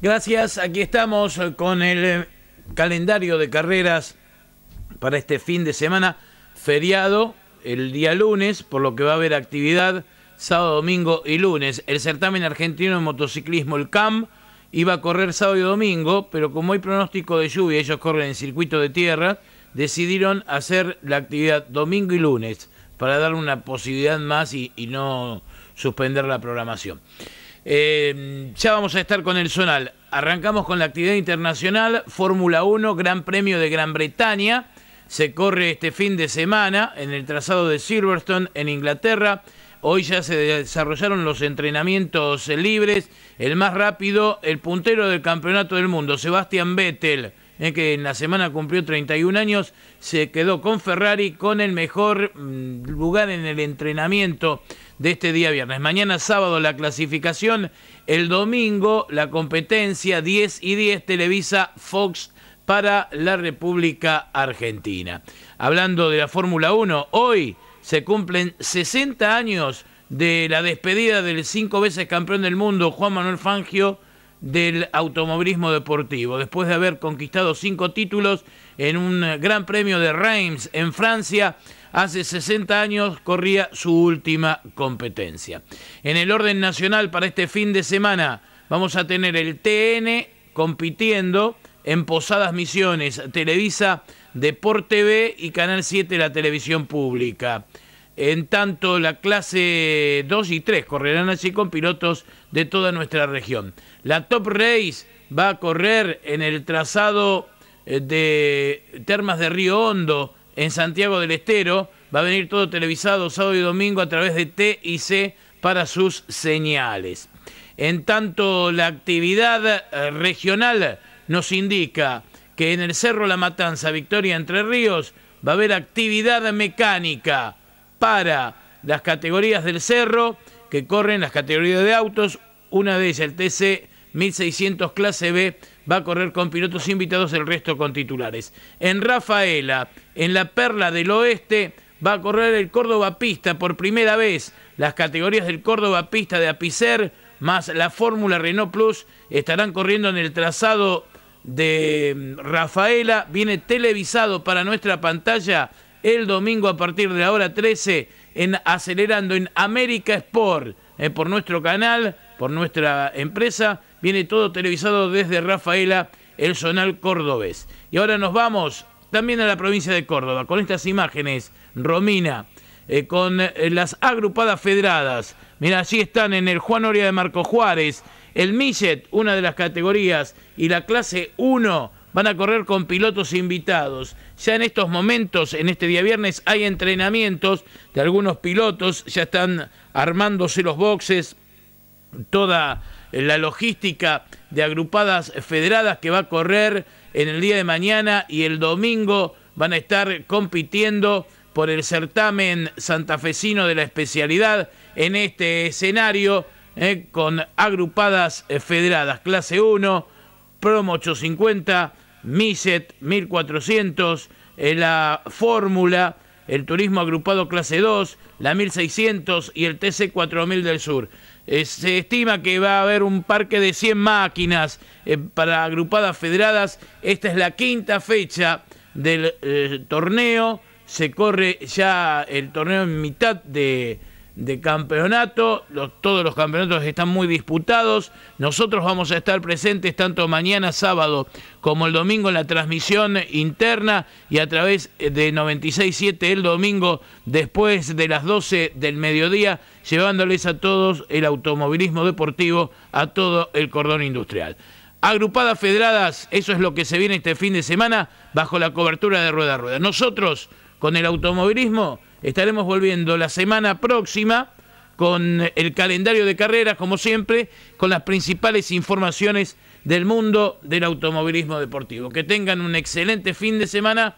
Gracias, aquí estamos eh, con el eh, calendario de carreras para este fin de semana, feriado el día lunes, por lo que va a haber actividad sábado, domingo y lunes. El certamen argentino de motociclismo, el CAM, iba a correr sábado y domingo, pero como hay pronóstico de lluvia, ellos corren en circuito de tierra, decidieron hacer la actividad domingo y lunes para dar una posibilidad más y, y no suspender la programación. Em, ya vamos a estar con el Zonal. Arrancamos con la actividad internacional, Fórmula 1, Gran Premio de Gran Bretaña. Se corre este fin de semana en el trazado de Silverstone en Inglaterra. Hoy ya se desarrollaron los entrenamientos libres. El más rápido, el puntero del Campeonato del Mundo, Sebastian Vettel, que en la semana cumplió 31 años, se quedó con Ferrari con el mejor mm, lugar en el entrenamiento de este día viernes. Mañana sábado la clasificación, el domingo la competencia 10 y 10 Televisa Fox para la República Argentina. Hablando de la Fórmula 1, hoy se cumplen 60 años de la despedida del cinco veces campeón del mundo Juan Manuel Fangio del automovilismo deportivo, después de haber conquistado cinco títulos en un gran premio de Reims en Francia. Hace 60 años corría su última competencia. En el orden nacional para este fin de semana vamos a tener el TN compitiendo en Posadas Misiones, Televisa, Deporte TV y Canal 7, la televisión pública. En tanto, la clase 2 y 3 correrán así con pilotos de toda nuestra región. La Top Race va a correr en el trazado eh, de Termas de Río Hondo, en Santiago del Estero. Va a venir todo televisado sábado y domingo a través de T y C para sus señales. En tanto, la actividad eh, regional nos indica que en el Cerro La Matanza, Victoria Entre Ríos, va a haber actividad mecánica para las categorías del cerro, que corren las categorías de autos, una de ellas, el TC 1600 clase B, va a correr con pilotos invitados, el resto con titulares. En Rafaela, en la Perla del Oeste, va a correr el Córdoba Pista por primera vez. Las categorías del Córdoba Pista de Apicer más la Fórmula Renault Plus estarán corriendo en el trazado de mm, Rafaela. Viene televisado para nuestra pantalla el domingo a partir de la hora 13 en Acelerando en América Sport, eh, por nuestro canal, por nuestra empresa. Viene todo televisado desde Rafaela, el Zonal Córdobés. Y ahora nos vamos también a la provincia de Córdoba con estas imágenes, Romina, eh, con eh, las agrupadas federadas. Mira, allí están en el Juan Oria de Marco Juárez, el Millet, una de las categorías, y la clase 1 van a correr con pilotos invitados. Ya en estos momentos, en este día viernes, hay entrenamientos de algunos pilotos, ya están armándose los boxes, toda la logística de agrupadas federadas que va a correr en el día de mañana y el domingo van a estar compitiendo por el certamen santafesino de la especialidad en este escenario eh, con agrupadas federadas, clase 1, Promo 850, MISET 1400, eh, la Fórmula, el Turismo Agrupado Clase 2, la 1600 y el TC 4000 del Sur. Eh, se estima que va a haber un parque de 100 máquinas eh, para agrupadas federadas. Esta es la quinta fecha del torneo. Se corre ya el torneo en mitad de, de campeonato. todos los campeonatos están muy disputados. Nosotros vamos a estar presentes tanto mañana sábado como el domingo en la transmisión interna y a través de 967 el domingo después de las 12 del mediodía, llevándoles a todos el automovilismo deportivo, a todo el cordón industrial. Agrupadas federadas, eso es lo que se viene este fin de semana bajo la cobertura de Rueda Rueda. Nosotros con el automovilismo Estaremos volviendo la semana próxima con el calendario de carreras, como siempre, con las principales informaciones del mundo del automovilismo deportivo. Que tengan un excelente fin de semana